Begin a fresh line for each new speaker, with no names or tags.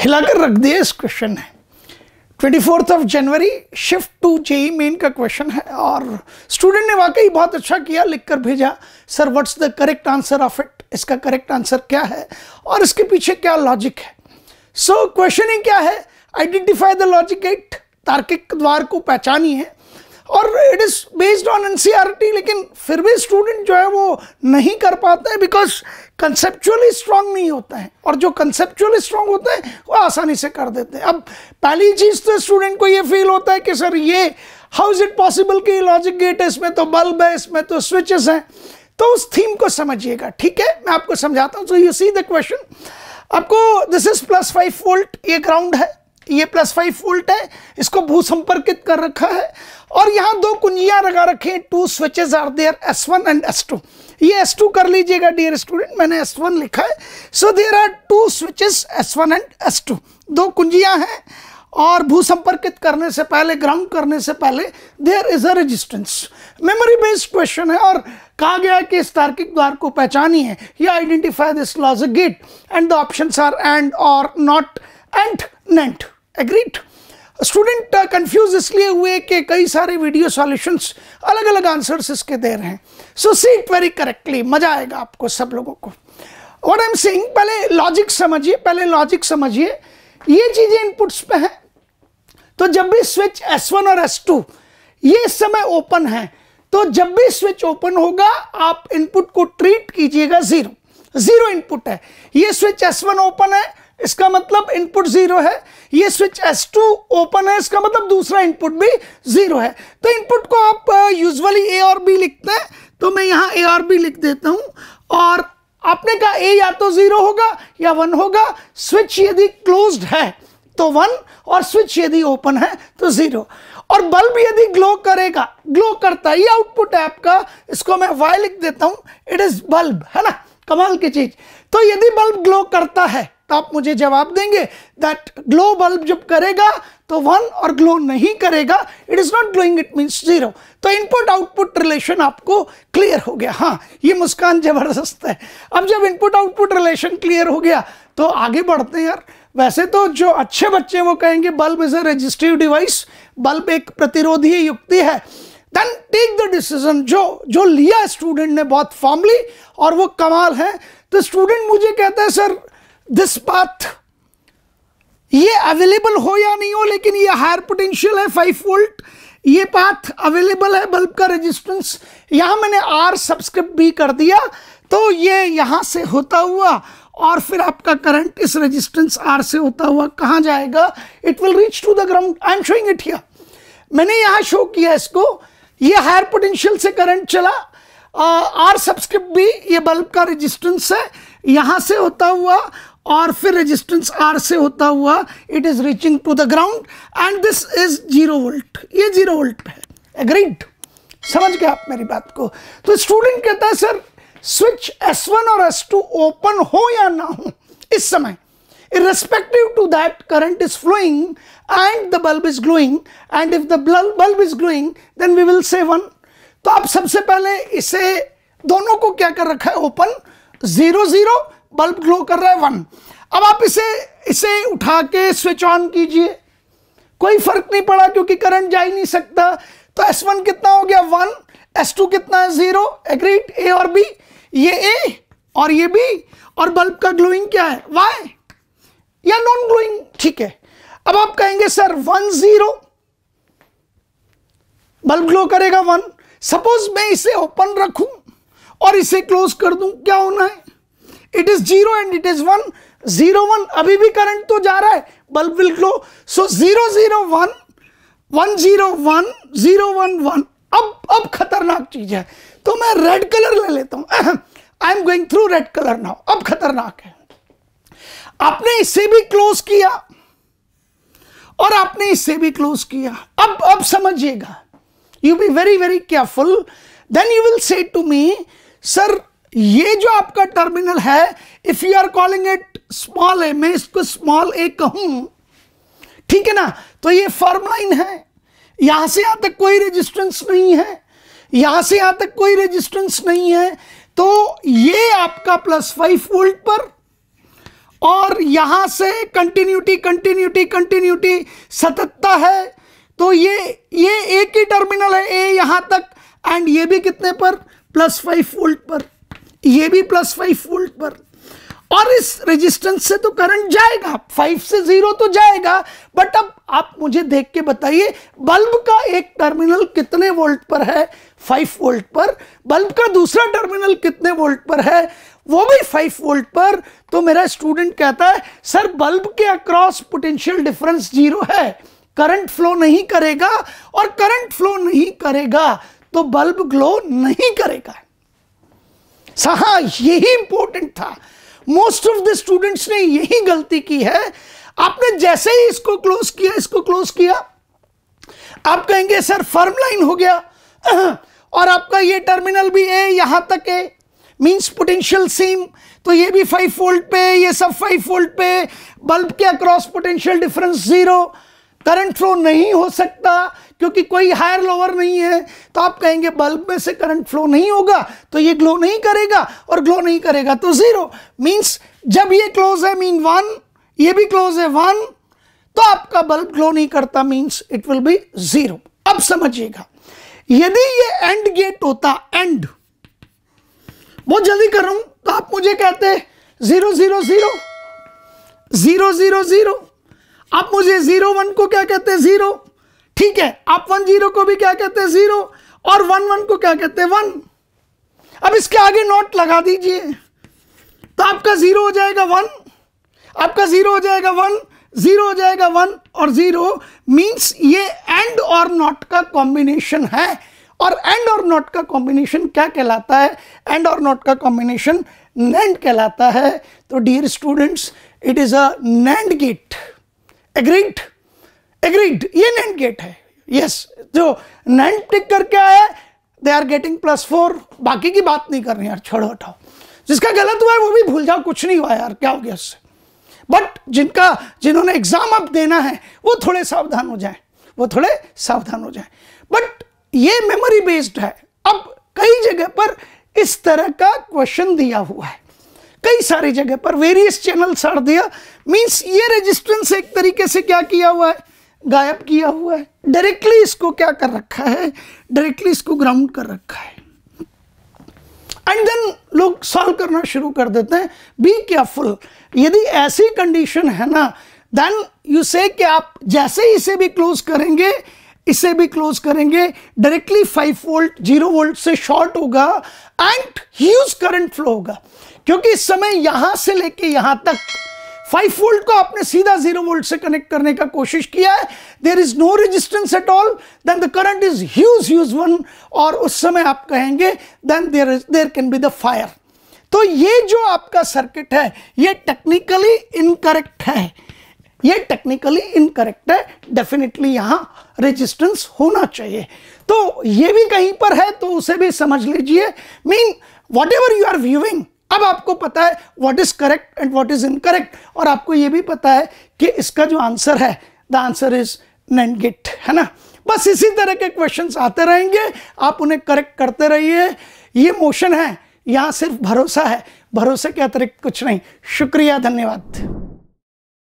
हिलाकर रख दिया इस क्वेश्चन ने twenty fourth of January shift two JEE Main का क्वेश्चन है और स्टूडेंट ने वाकई बहुत अच्छा किया लिखकर भेजा sir what's the correct answer of it इसका करेक्ट आंसर क्या है और इसके पीछे क्या लॉजिक है सो so, क्वेश्चनिंग क्या है आइडेंटिफाई द लॉजिक इट तार्किक द्वार को पहचानिए और it is based on NCERT लेकिन फिर भी स्टूडेंट जो है वो नहीं कर पाते हैं बिकॉज कंसेप्चुअली स्ट्रांग नहीं होते हैं और जो कंसेप्चुअली स्ट्रांग होते हैं वो आसानी से कर देते हैं अब पहली चीज़ तो स्टूडेंट को ये फील होता है कि सर ये हाउ इज़ इट पॉसिबल कि लॉजिक गेट तो है इसमें तो बल्ब है इसमें तो स्विचेस हैं तो उस थीम को समझिएगा ठीक है मैं आपको समझाता हूँ so you see the question आपको this is plus five volt ये ग्राउंड है ये प्लस फाइव वोल्ट है इसको भू संपर्कित कर रखा है और यहाँ दो कुंजियाँ लगा रखे हैं two switches are there S one and S two ये एस टू कर लीजिएगा डियर स्टूडेंट मैंने एस वन लिखा है so there are two switches S one and S two दो कुंजियाँ हैं और भू संपर्कित करने से पहले ग्राउंड करने से पहले there is a resistance memory based question है और कहा गया है कि इस तार्किक द्वार को पहचानी है या identify this logic a gate and the options are and और not and nand agreed student confuse इसलिए हुए कि कई सारे वीडियो सॉल्यूशंस अलग अलग आंसर्स इसके दे रहे हैं so see it very correctly मज़ा आएगा आपको सब लोगों को और आई एम सेइंग पहले लॉजिक समझिए पहले लॉजिक समझिए ये चीज़ें इनपुट्स पे हैं तो जब भी स्विच S1 और S2 ये समय ओपन है तो जब भी स्विच ओपन होगा आप इनपुट को ट्रीट कीजिएगा जीरो जीरो इनपुट है ये स्विच S1 ओपन है इसका मतलब इनपुट जीरो है ये स्विच S2 ओपन है इसका मतलब दूसरा इनपुट भी जीरो है तो इनपुट को आप यूजुअली ए और बी लिखते हैं तो मैं यहाँ ए और बी लिख देता हूँ और आपने कहा ए या तो जीरो होगा या वन होगा स्विच यदि क्लोज्ड है तो वन और स्विच यदि ओपन है तो जीरो और बल्ब यदि ग्लो करेगा ग्लो करता है ये आउटपुट है आपका इसको मैं वाई लिख देता हूँ इट इज बल्ब है ना कमाल की चीज तो यदि बल्ब ग्लो करता है तो आप मुझे जवाब देंगे दैट ग्लो बल्ब जब करेगा तो वन और ग्लो नहीं करेगा it is not glowing it means zero तो इनपुट आउटपुट रिलेशन आपको क्लियर हो गया हाँ ये मुस्कान ज़बरदस्त है अब जब इनपुट आउटपुट रिलेशन क्लियर हो गया तो आगे बढ़ते हैं यार वैसे तो जो अच्छे बच्चे वो कहेंगे bulb is a resistive device bulb एक प्रतिरोधी युक्ति है देन टेक द डिसीजन जो जो लिया स्टूडेंट ने बहुत फॉर्मली और वो कमाल है तो स्टूडेंट मुझे कहता है सर दिस पाथ ये अवेलेबल हो या नहीं हो लेकिन ये हायर पोटेंशियल है फाइव वोल्ट ये पाथ अवेलेबल है बल्ब का रेजिस्टेंस यहां मैंने आर सब्सक्रिप्ट भी कर दिया तो ये यहां से होता हुआ और फिर आपका करंट इस रेजिस्टेंस आर से होता हुआ कहां जाएगा it will reach to the ground I am showing it here मैंने यहां शो किया इसको ये हायर पोटेंशियल से करंट चला आर सब्सक्रिप्ट भी ये बल्ब का रेजिस्टेंस है यहां से होता हुआ और फिर रेजिस्टेंस आर से होता हुआ it is reaching to the ground and this is zero volt ये जीरो वोल्ट है एग्रीड समझ गए आप मेरी बात को तो स्टूडेंट कहता है सर स्विच एस वन और एस टू ओपन हो या ना हो इस समय irrespective to that current is flowing and the bulb is glowing and if the bulb is glowing then we will say one तो आप सबसे पहले इसे दोनों को क्या कर रखा है open zero zero bulb glow कर रहा है वन अब आप इसे इसे उठा के स्विच ऑन कीजिए कोई फर्क नहीं पड़ा क्योंकि करंट जा ही नहीं सकता तो एस वन कितना हो गया वन एस टू कितना है जीरो एग्रीड ए और बी ये ए और ये बी और बल्ब का ग्लोइंग क्या है वाई या नॉन ग्लोइंग ठीक है अब आप कहेंगे sir one zero bulb glow करेगा वन सपोज मैं इसे ओपन रखूं और इसे क्लोज कर दूं क्या होना है it is zero and it is one zero one अभी भी करंट तो जा रहा है bulb will glow so zero zero one one zero one zero one one अब अब खतरनाक चीज है तो मैं रेड कलर ले लेता हूं I am going through red colour now अब खतरनाक है आपने इससे भी क्लोज किया और आपने इससे भी क्लोज किया अब अब समझिएगा you be very very careful then you will say to me sir ये जो आपका टर्मिनल है if you are calling it small A मैं इसको स्मॉल ए कहूं ठीक है ना तो ये फर्म लाइन है यहां से यहां तक कोई रेजिस्टेंस नहीं है यहां से यहां तक कोई रेजिस्टेंस नहीं है तो ये आपका प्लस फाइव वोल्ट पर और यहां से कंटिन्यूटी कंटिन्यूटी कंटिन्यूटी सतत्ता है तो ये ये एक ही टर्मिनल है ए यहां तक एंड ये भी कितने पर प्लस फाइव वोल्ट पर ये भी प्लस फाइव वोल्ट पर और इस रेजिस्टेंस से तो करंट जाएगा फाइव से जीरो तो जाएगा बट अब आप मुझे देख के बताइए बल्ब का एक टर्मिनल कितने वोल्ट पर है फाइव वोल्ट पर बल्ब का दूसरा टर्मिनल कितने वोल्ट पर है वो भी फाइव वोल्ट पर तो मेरा स्टूडेंट कहता है सर बल्ब के अक्रॉस पोटेंशियल डिफरेंस जीरो है करंट फ्लो नहीं करेगा और करंट फ्लो नहीं करेगा तो बल्ब ग्लो नहीं करेगा हाँ यही इंपॉर्टेंट था मोस्ट ऑफ द स्टूडेंट्स ने यही गलती की है आपने जैसे ही इसको क्लोज किया इसको क्लोज किया आप कहेंगे सर फर्म लाइन हो गया और आपका ये टर्मिनल भी है यहां तक है मींस पोटेंशियल सेम तो ये भी फाइव वोल्ट पे ये सब फाइव वोल्ट पे बल्ब के across potential difference zero current flow नहीं हो सकता क्योंकि कोई हायर लोअर नहीं है तो आप कहेंगे बल्ब में से करंट फ्लो नहीं होगा तो ये ग्लो नहीं करेगा और ग्लो नहीं करेगा तो ज़ीरो मीन्स जब ये क्लोज है मीन वन ये भी क्लोज है वन तो आपका बल्ब ग्लो नहीं करता means it will be zero अब समझिएगा यदि ये एंड गेट होता एंड बहुत जल्दी कर रहा हूं तो आप मुझे कहते zero zero zero zero zero zero आप मुझे जीरो वन को क्या कहते हैं जीरो ठीक है आप वन जीरो को भी क्या कहते हैं जीरो और वन वन को क्या कहते हैं वन अब इसके आगे नोट लगा दीजिए तो आपका जीरो हो जाएगा वन आपका जीरो हो जाएगा वन जीरो हो जाएगा वन और जीरो मीन्स ये एंड और नॉट का कॉम्बिनेशन है और एंड और नॉट का कॉम्बिनेशन क्या कहलाता है एंड और नॉट का कॉम्बिनेशन नैंड कहलाता है तो dear students it is a NAND gate agreed agreed ये नैंड गेट है यस yes, जो नैंड टिक करके आया they are getting plus four बाकी की बात नहीं रहे यार छोड़ो हटाओ जिसका गलत हुआ है वो भी भूल जाओ कुछ नहीं हुआ यार क्या हो गया उससे बट जिनका जिन्होंने एग्जाम अब देना है वो थोड़े सावधान हो जाएं वो थोड़े सावधान हो जाएं बट ये मेमोरी बेस्ड है अब कई जगह पर इस तरह का क्वेश्चन दिया हुआ है कई सारी जगह पर वेरियस चैनल साड़ दिया मीन्स ये रेजिस्टेंस एक तरीके से क्या किया हुआ है गायब किया हुआ है डायरेक्टली इसको क्या कर रखा है डायरेक्टली इसको ग्राउंड कर रखा है एंड देन लोग सॉल्व करना शुरू कर देते हैं बी केयरफुल यदि ऐसी कंडीशन है ना देन यू से आप जैसे ही इसे भी क्लोज करेंगे इसे भी क्लोज करेंगे directly five volt zero volt से शॉर्ट होगा एंड ह्यूज करंट फ्लो होगा क्योंकि इस समय यहां से लेके यहां तक फाइव वोल्ट को आपने सीधा जीरो वोल्ट से कनेक्ट करने का कोशिश किया है there is no resistance at all then the current is huge huge one और उस समय आप कहेंगे then there is there can be the fire तो ये जो आपका सर्किट है ये टेक्निकली इनकरेक्ट है ये टेक्निकली इनकरेक्ट है डेफिनेटली यहाँ रेजिस्टेंस होना चाहिए तो ये भी कहीं पर है तो उसे भी समझ लीजिए mean whatever you are viewing अब आपको पता है what is correct and what is incorrect और आपको ये भी पता है कि इसका जो आंसर है द आंसर इज नैंड है ना बस इसी तरह के क्वेश्चंस आते रहेंगे आप उन्हें करेक्ट करते रहिए ये मोशन है यहाँ सिर्फ भरोसा है भरोसे के अतिरिक्त कुछ नहीं शुक्रिया धन्यवाद